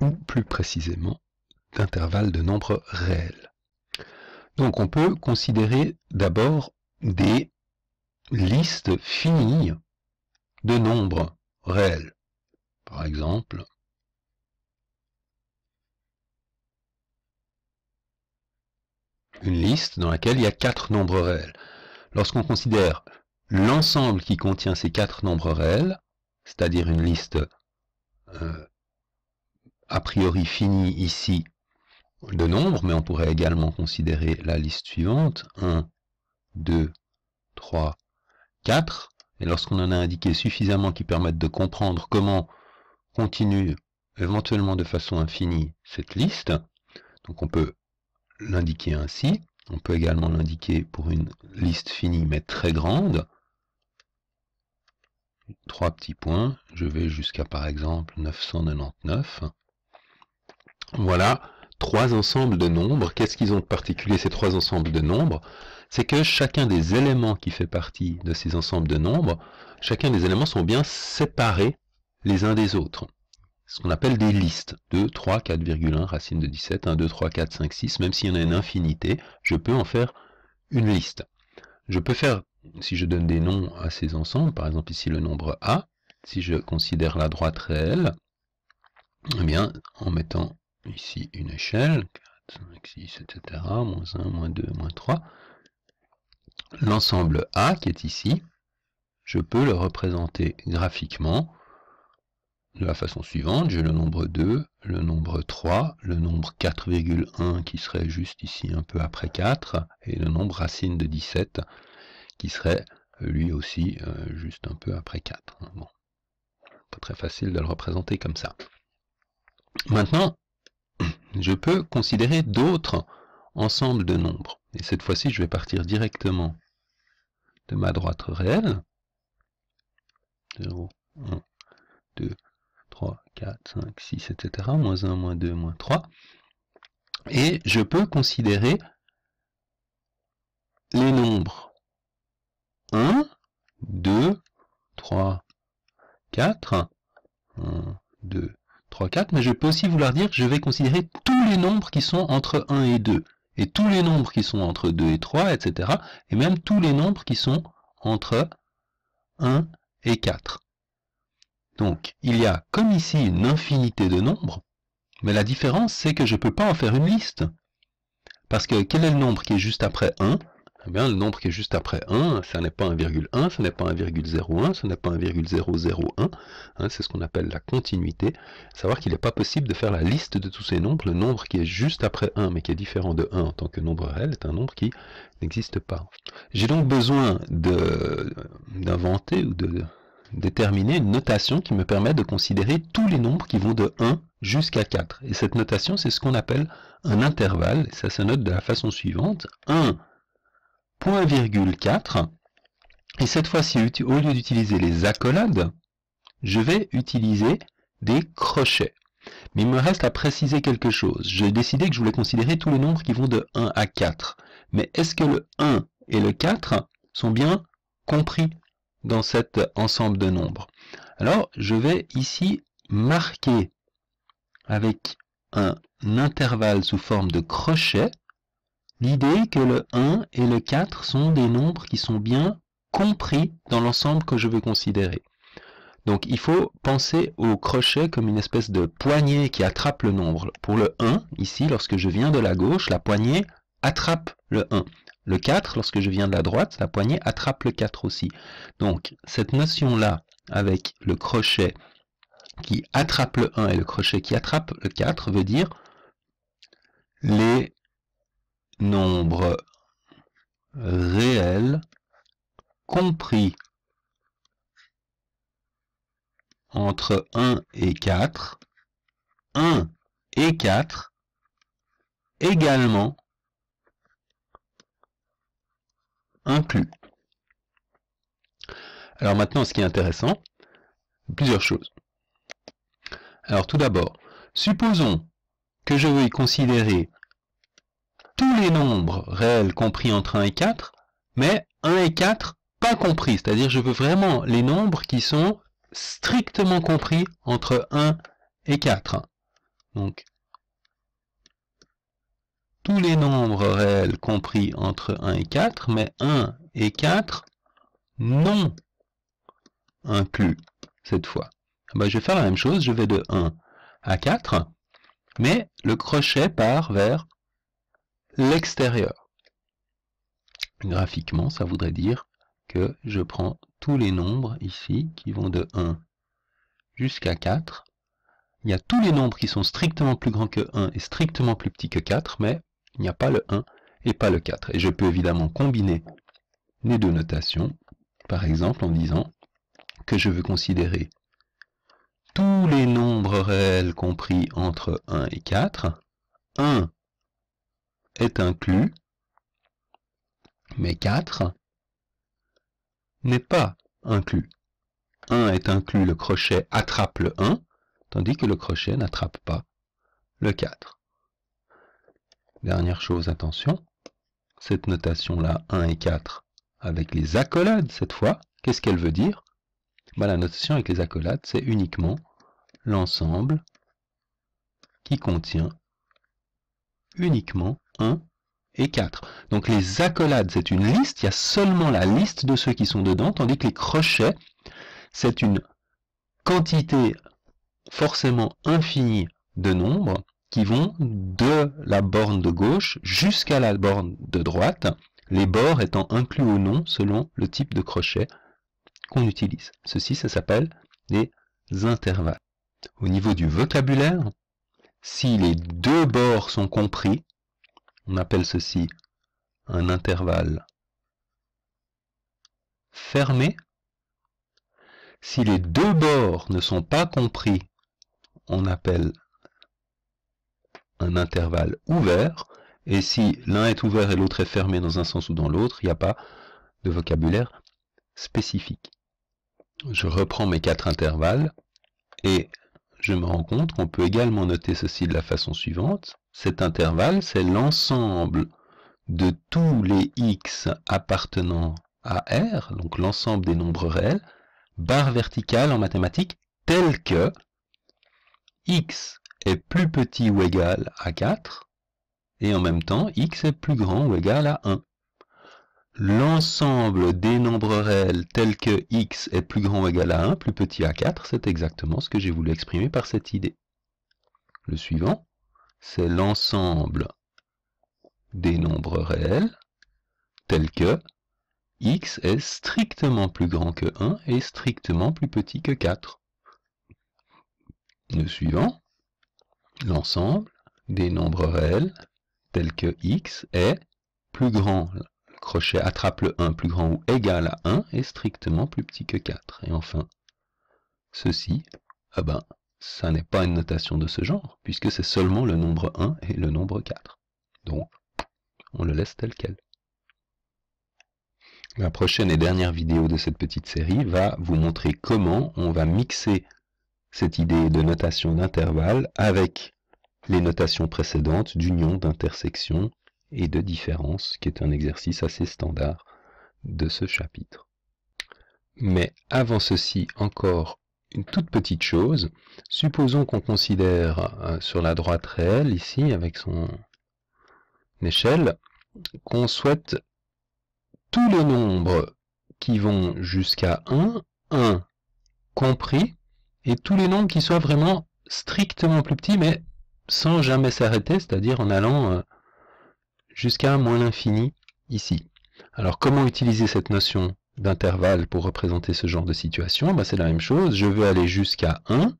ou plus précisément d'intervalles de nombres réels. Donc on peut considérer d'abord des listes finies de nombres réels. Par exemple, une liste dans laquelle il y a quatre nombres réels. Lorsqu'on considère l'ensemble qui contient ces quatre nombres réels, c'est-à-dire une liste euh, a priori fini ici de nombre mais on pourrait également considérer la liste suivante, 1, 2, 3, 4. Et lorsqu'on en a indiqué suffisamment qui permettent de comprendre comment continue éventuellement de façon infinie cette liste, donc on peut l'indiquer ainsi. On peut également l'indiquer pour une liste finie mais très grande. Trois petits points, je vais jusqu'à par exemple 999. Voilà trois ensembles de nombres. Qu'est-ce qu'ils ont de particulier ces trois ensembles de nombres C'est que chacun des éléments qui fait partie de ces ensembles de nombres, chacun des éléments sont bien séparés les uns des autres. Ce qu'on appelle des listes. 2, 3, 4,1, racine de 17, 1, 2, 3, 4, 5, 6. Même s'il y en a une infinité, je peux en faire une liste. Je peux faire, si je donne des noms à ces ensembles, par exemple ici le nombre A, si je considère la droite réelle, eh bien, en mettant ici une échelle, 4, 5, 6, etc., moins 1, moins 2, moins 3, l'ensemble A qui est ici, je peux le représenter graphiquement de la façon suivante. J'ai le nombre 2, le nombre 3, le nombre 4,1 qui serait juste ici un peu après 4, et le nombre racine de 17 qui serait euh, lui aussi euh, juste un peu après 4. Bon. Pas très facile de le représenter comme ça. Maintenant, je peux considérer d'autres ensembles de nombres. Et cette fois-ci, je vais partir directement de ma droite réelle. 0, 1, 2, 3, 4, 5, 6, etc. Moins 1, moins 2, moins 3. Et je peux considérer les nombres 1, 2, 3, 4 4, mais je peux aussi vouloir dire que je vais considérer tous les nombres qui sont entre 1 et 2, et tous les nombres qui sont entre 2 et 3, etc., et même tous les nombres qui sont entre 1 et 4. Donc, il y a, comme ici, une infinité de nombres, mais la différence, c'est que je ne peux pas en faire une liste. Parce que quel est le nombre qui est juste après 1 eh bien, le nombre qui est juste après 1, ça n'est pas 1,1, ce n'est pas 1,01, ce n'est pas 1,001, hein, c'est ce qu'on appelle la continuité. Savoir qu'il n'est pas possible de faire la liste de tous ces nombres, le nombre qui est juste après 1, mais qui est différent de 1 en tant que nombre réel, est un nombre qui n'existe pas. J'ai donc besoin d'inventer ou de déterminer une notation qui me permet de considérer tous les nombres qui vont de 1 jusqu'à 4. Et cette notation, c'est ce qu'on appelle un intervalle, ça se note de la façon suivante. 1 point virgule 4. Et cette fois-ci, au lieu d'utiliser les accolades, je vais utiliser des crochets. Mais il me reste à préciser quelque chose. J'ai décidé que je voulais considérer tous les nombres qui vont de 1 à 4. Mais est-ce que le 1 et le 4 sont bien compris dans cet ensemble de nombres Alors, je vais ici marquer avec un intervalle sous forme de crochet L'idée que le 1 et le 4 sont des nombres qui sont bien compris dans l'ensemble que je veux considérer. Donc il faut penser au crochet comme une espèce de poignée qui attrape le nombre. Pour le 1, ici, lorsque je viens de la gauche, la poignée attrape le 1. Le 4, lorsque je viens de la droite, la poignée attrape le 4 aussi. Donc cette notion-là, avec le crochet qui attrape le 1 et le crochet qui attrape le 4, veut dire les nombre réel compris entre 1 et 4, 1 et 4 également inclus. Alors maintenant, ce qui est intéressant, plusieurs choses. Alors tout d'abord, supposons que je veuille considérer tous les nombres réels compris entre 1 et 4, mais 1 et 4 pas compris. C'est-à-dire je veux vraiment les nombres qui sont strictement compris entre 1 et 4. Donc, tous les nombres réels compris entre 1 et 4, mais 1 et 4 non inclus cette fois. Ah ben, je vais faire la même chose, je vais de 1 à 4, mais le crochet part vers l'extérieur. Graphiquement, ça voudrait dire que je prends tous les nombres ici qui vont de 1 jusqu'à 4. Il y a tous les nombres qui sont strictement plus grands que 1 et strictement plus petits que 4, mais il n'y a pas le 1 et pas le 4. Et je peux évidemment combiner les deux notations, par exemple en disant que je veux considérer tous les nombres réels compris entre 1 et 4, 1 est inclus, mais 4 n'est pas inclus. 1 est inclus, le crochet attrape le 1, tandis que le crochet n'attrape pas le 4. Dernière chose, attention, cette notation-là, 1 et 4, avec les accolades cette fois, qu'est-ce qu'elle veut dire bah, La notation avec les accolades, c'est uniquement l'ensemble qui contient uniquement 1 et 4. Donc les accolades, c'est une liste, il y a seulement la liste de ceux qui sont dedans, tandis que les crochets, c'est une quantité forcément infinie de nombres qui vont de la borne de gauche jusqu'à la borne de droite, les bords étant inclus ou non selon le type de crochet qu'on utilise. Ceci, ça s'appelle des intervalles. Au niveau du vocabulaire, si les deux bords sont compris, on appelle ceci un intervalle fermé. Si les deux bords ne sont pas compris, on appelle un intervalle ouvert. Et si l'un est ouvert et l'autre est fermé dans un sens ou dans l'autre, il n'y a pas de vocabulaire spécifique. Je reprends mes quatre intervalles et je me rends compte qu'on peut également noter ceci de la façon suivante cet intervalle, c'est l'ensemble de tous les x appartenant à R, donc l'ensemble des nombres réels, barre verticale en mathématiques, tel que x est plus petit ou égal à 4, et en même temps x est plus grand ou égal à 1. L'ensemble des nombres réels tels que x est plus grand ou égal à 1, plus petit à 4, c'est exactement ce que j'ai voulu exprimer par cette idée. Le suivant, c'est l'ensemble des nombres réels tels que x est strictement plus grand que 1 et strictement plus petit que 4. Le suivant, l'ensemble des nombres réels tels que x est plus grand, le crochet attrape le 1, plus grand ou égal à 1 et strictement plus petit que 4. Et enfin, ceci, ah ben, ça n'est pas une notation de ce genre, puisque c'est seulement le nombre 1 et le nombre 4. Donc, on le laisse tel quel. La prochaine et dernière vidéo de cette petite série va vous montrer comment on va mixer cette idée de notation d'intervalle avec les notations précédentes d'union, d'intersection et de différence, qui est un exercice assez standard de ce chapitre. Mais avant ceci, encore une toute petite chose. Supposons qu'on considère euh, sur la droite réelle, ici, avec son échelle, qu'on souhaite tous les nombres qui vont jusqu'à 1, 1 compris, et tous les nombres qui soient vraiment strictement plus petits, mais sans jamais s'arrêter, c'est-à-dire en allant euh, jusqu'à moins l'infini ici. Alors comment utiliser cette notion d'intervalle pour représenter ce genre de situation, bah, c'est la même chose. Je veux aller jusqu'à 1,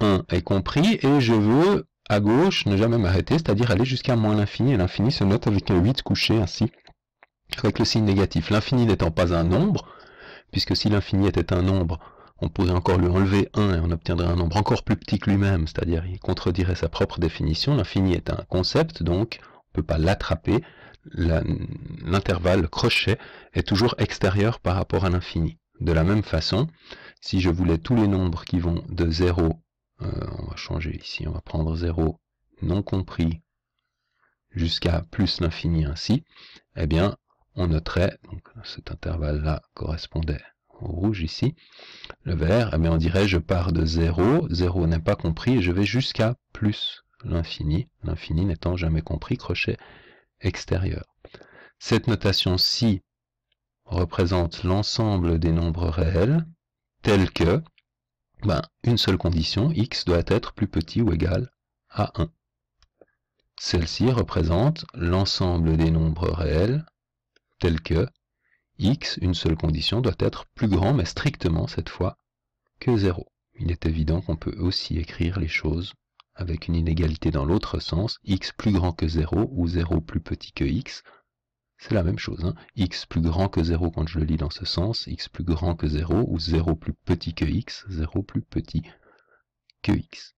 1 est compris, et je veux, à gauche, ne jamais m'arrêter, c'est-à-dire aller jusqu'à moins l'infini, et l'infini se note avec un 8 couché ainsi, avec le signe négatif. L'infini n'étant pas un nombre, puisque si l'infini était un nombre, on pourrait encore lui enlever 1 et on obtiendrait un nombre encore plus petit que lui-même, c'est-à-dire il contredirait sa propre définition. L'infini est un concept, donc on ne peut pas l'attraper, l'intervalle crochet est toujours extérieur par rapport à l'infini. De la même façon, si je voulais tous les nombres qui vont de 0, euh, on va changer ici, on va prendre 0 non compris jusqu'à plus l'infini ainsi, eh bien on noterait, donc cet intervalle-là correspondait au rouge ici, le vert, Mais eh on dirait je pars de 0, 0 n'est pas compris, et je vais jusqu'à plus l'infini, l'infini n'étant jamais compris, crochet extérieure. Cette notation ci représente l'ensemble des nombres réels tels que ben, une seule condition, x doit être plus petit ou égal à 1. Celle-ci représente l'ensemble des nombres réels tels que x, une seule condition, doit être plus grand, mais strictement cette fois, que 0. Il est évident qu'on peut aussi écrire les choses avec une inégalité dans l'autre sens, x plus grand que 0 ou 0 plus petit que x, c'est la même chose. Hein. x plus grand que 0 quand je le lis dans ce sens, x plus grand que 0 ou 0 plus petit que x, 0 plus petit que x.